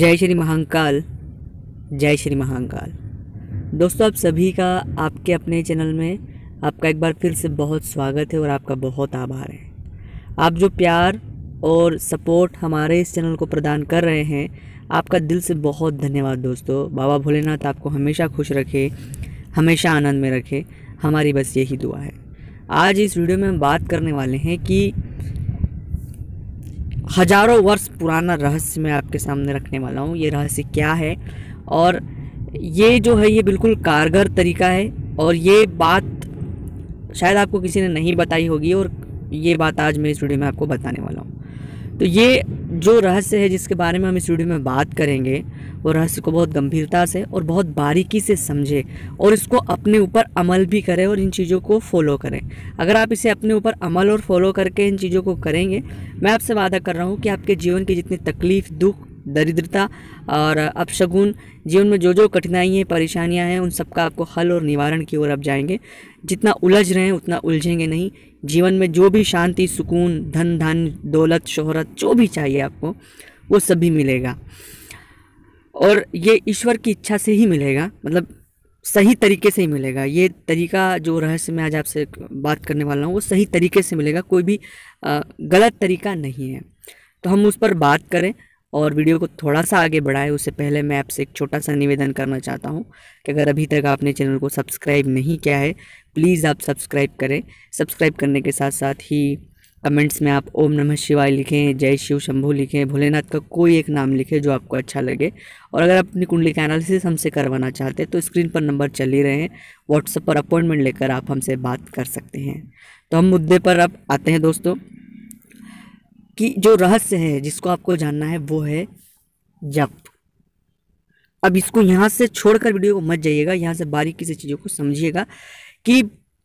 जय श्री महाकाल जय श्री महाकाल दोस्तों आप सभी का आपके अपने चैनल में आपका एक बार फिर से बहुत स्वागत है और आपका बहुत आभार है आप जो प्यार और सपोर्ट हमारे इस चैनल को प्रदान कर रहे हैं आपका दिल से बहुत धन्यवाद दोस्तों बाबा भोलेनाथ आपको हमेशा खुश रखे हमेशा आनंद में रखे हमारी बस यही दुआ है आज इस वीडियो में हम बात करने वाले हैं कि हजारों वर्ष पुराना रहस्य मैं आपके सामने रखने वाला हूँ ये रहस्य क्या है और ये जो है ये बिल्कुल कारगर तरीका है और ये बात शायद आपको किसी ने नहीं बताई होगी और ये बात आज मैं इस वीडियो में आपको बताने वाला हूँ तो ये जो रहस्य है जिसके बारे में हम इस वीडियो में बात करेंगे वो रहस्य को बहुत गंभीरता से और बहुत बारीकी से समझे और इसको अपने ऊपर अमल भी करें और इन चीज़ों को फॉलो करें अगर आप इसे अपने ऊपर अमल और फॉलो करके इन चीज़ों को करेंगे मैं आपसे वादा कर रहा हूँ कि आपके जीवन की जितनी तकलीफ़ दुख दरिद्रता और अपशगुन जीवन में जो जो कठिनाई हैं परेशानियाँ हैं उन सबका आपको हल और निवारण की ओर आप जाएंगे जितना उलझ रहे हैं उतना उलझेंगे नहीं जीवन में जो भी शांति सुकून धन धन दौलत शोहरत जो भी चाहिए आपको वो सब भी मिलेगा और ये ईश्वर की इच्छा से ही मिलेगा मतलब सही तरीके से ही मिलेगा ये तरीका जो रहस्य मैं आज आपसे बात करने वाला हूँ वो सही तरीके से मिलेगा कोई भी गलत तरीका नहीं है तो हम उस पर बात करें और वीडियो को थोड़ा सा आगे बढ़ाए उससे पहले मैं आपसे एक छोटा सा निवेदन करना चाहता हूँ कि अगर अभी तक आपने चैनल को सब्सक्राइब नहीं किया है प्लीज़ आप सब्सक्राइब करें सब्सक्राइब करने के साथ साथ ही कमेंट्स में आप ओम नमः शिवाय लिखें जय शिव शंभू लिखें भोलेनाथ का कोई एक नाम लिखें जो आपको अच्छा लगे और अगर आप अपनी कुंडली का एनालिसिस हमसे करवाना चाहते हैं तो स्क्रीन पर नंबर चल ही रहे हैं व्हाट्सएप पर अपॉइंटमेंट लेकर आप हमसे बात कर सकते हैं तो हम मुद्दे पर अब आते हैं दोस्तों कि जो रहस्य है जिसको आपको जानना है वो है जप अब इसको यहाँ से छोड़कर वीडियो को मत जाइएगा यहाँ से बारीकी से चीज़ों को समझिएगा कि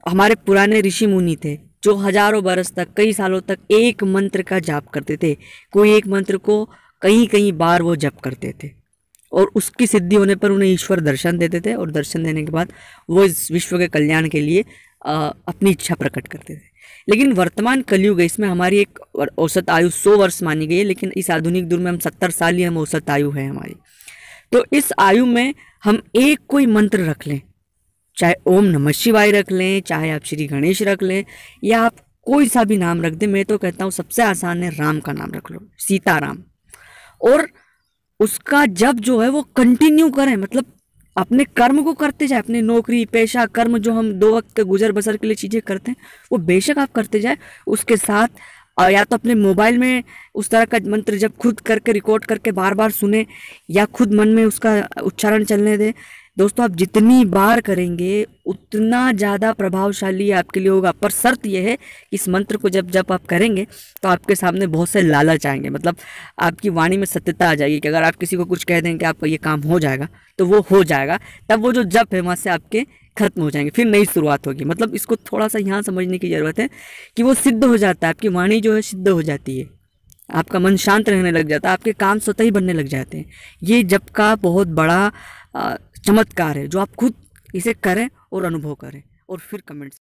हमारे पुराने ऋषि मुनि थे जो हजारों बरस तक कई सालों तक एक मंत्र का जाप करते थे कोई एक मंत्र को कहीं कहीं बार वो जप करते थे और उसकी सिद्धि होने पर उन्हें ईश्वर दर्शन देते थे और दर्शन देने के बाद वो इस विश्व के कल्याण के लिए अपनी इच्छा प्रकट करते थे लेकिन वर्तमान कलयुग इसमें हमारी एक औसत आयु सौ वर्ष मानी गई है लेकिन इस आधुनिक दौर में हम सत्तर साल ही हम औसत आयु है हमारी तो इस आयु में हम एक कोई मंत्र रख लें चाहे ओम नमः शिवाय रख लें चाहे आप श्री गणेश रख लें या आप कोई सा भी नाम रख दें मैं तो कहता हूँ सबसे आसान है राम का नाम रख लो सीताराम और उसका जब जो है वो कंटिन्यू करें मतलब अपने कर्म को करते जाए अपने नौकरी पेशा कर्म जो हम दो वक्त गुजर बसर के लिए चीज़ें करते हैं वो बेशक आप करते जाए उसके साथ और या तो अपने मोबाइल में उस तरह का मंत्र जब खुद करके रिकॉर्ड करके बार बार सुने या खुद मन में उसका उच्चारण चलने दें दोस्तों आप जितनी बार करेंगे उतना ज़्यादा प्रभावशाली आपके लिए होगा पर शर्त यह है कि इस मंत्र को जब जब आप करेंगे तो आपके सामने बहुत से लालच आएंगे मतलब आपकी वाणी में सत्यता आ जाएगी कि अगर आप किसी को कुछ कह दें कि आपका ये काम हो जाएगा तो वो हो जाएगा तब वो जो जप है वहाँ से आपके खत्म हो जाएंगे फिर नई शुरुआत होगी मतलब इसको थोड़ा सा यहाँ समझने की ज़रूरत है कि वो सिद्ध हो जाता है आपकी वाणी जो है सिद्ध हो जाती है आपका मन शांत रहने लग जाता है आपके काम स्वतः ही बनने लग जाते हैं ये जप का बहुत बड़ा चमत्कार है जो आप खुद इसे करें और अनुभव करें और फिर कमेंट्स